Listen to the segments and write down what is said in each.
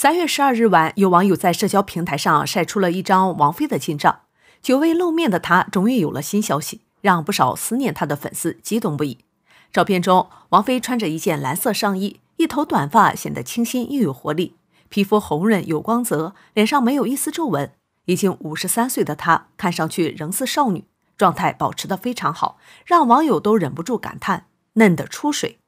三月十二日晚，有网友在社交平台上晒出了一张王菲的近照。久未露面的她终于有了新消息，让不少思念她的粉丝激动不已。照片中，王菲穿着一件蓝色上衣，一头短发显得清新又有活力，皮肤红润有光泽，脸上没有一丝皱纹。已经五十三岁的她，看上去仍似少女，状态保持得非常好，让网友都忍不住感叹“嫩得出水”。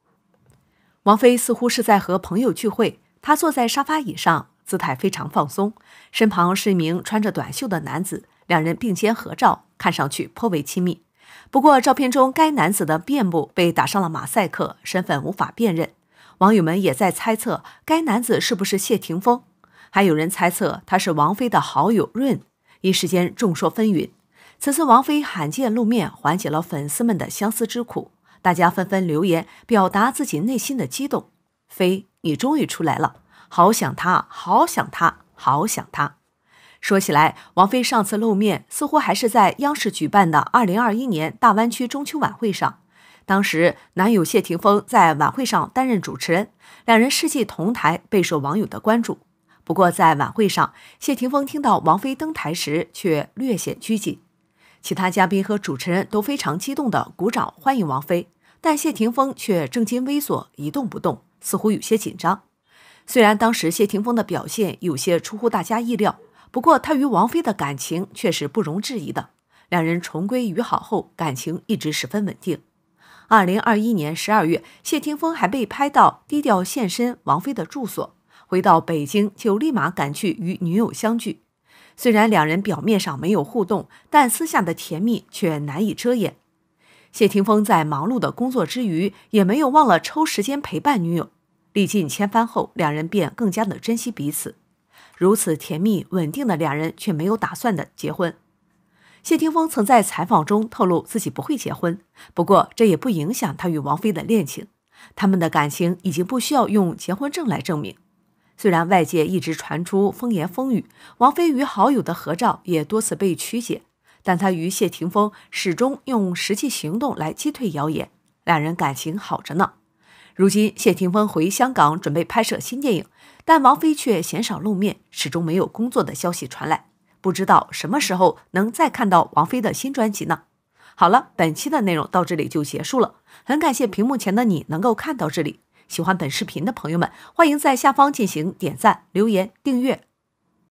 王菲似乎是在和朋友聚会。他坐在沙发椅上，姿态非常放松，身旁是一名穿着短袖的男子，两人并肩合照，看上去颇为亲密。不过，照片中该男子的面部被打上了马赛克，身份无法辨认。网友们也在猜测该男子是不是谢霆锋，还有人猜测他是王菲的好友润。一时间，众说纷纭。此次王菲罕见露面，缓解了粉丝们的相思之苦，大家纷纷留言表达自己内心的激动。飞，你终于出来了！好想他，好想他，好想他。说起来，王菲上次露面似乎还是在央视举办的2021年大湾区中秋晚会上，当时男友谢霆锋在晚会上担任主持人，两人世纪同台备受网友的关注。不过在晚会上，谢霆锋听到王菲登台时却略显拘谨，其他嘉宾和主持人都非常激动地鼓掌欢迎王菲，但谢霆锋却正襟危坐一动不动。似乎有些紧张。虽然当时谢霆锋的表现有些出乎大家意料，不过他与王菲的感情却是不容置疑的。两人重归于好后，感情一直十分稳定。二零二一年十二月，谢霆锋还被拍到低调现身王菲的住所，回到北京就立马赶去与女友相聚。虽然两人表面上没有互动，但私下的甜蜜却难以遮掩。谢霆锋在忙碌的工作之余，也没有忘了抽时间陪伴女友。历尽千帆后，两人便更加的珍惜彼此。如此甜蜜稳定的两人，却没有打算的结婚。谢霆锋曾在采访中透露自己不会结婚，不过这也不影响他与王菲的恋情。他们的感情已经不需要用结婚证来证明。虽然外界一直传出风言风语，王菲与好友的合照也多次被曲解。但他与谢霆锋始终用实际行动来击退谣言，两人感情好着呢。如今谢霆锋回香港准备拍摄新电影，但王菲却鲜少露面，始终没有工作的消息传来，不知道什么时候能再看到王菲的新专辑呢？好了，本期的内容到这里就结束了，很感谢屏幕前的你能够看到这里。喜欢本视频的朋友们，欢迎在下方进行点赞、留言、订阅。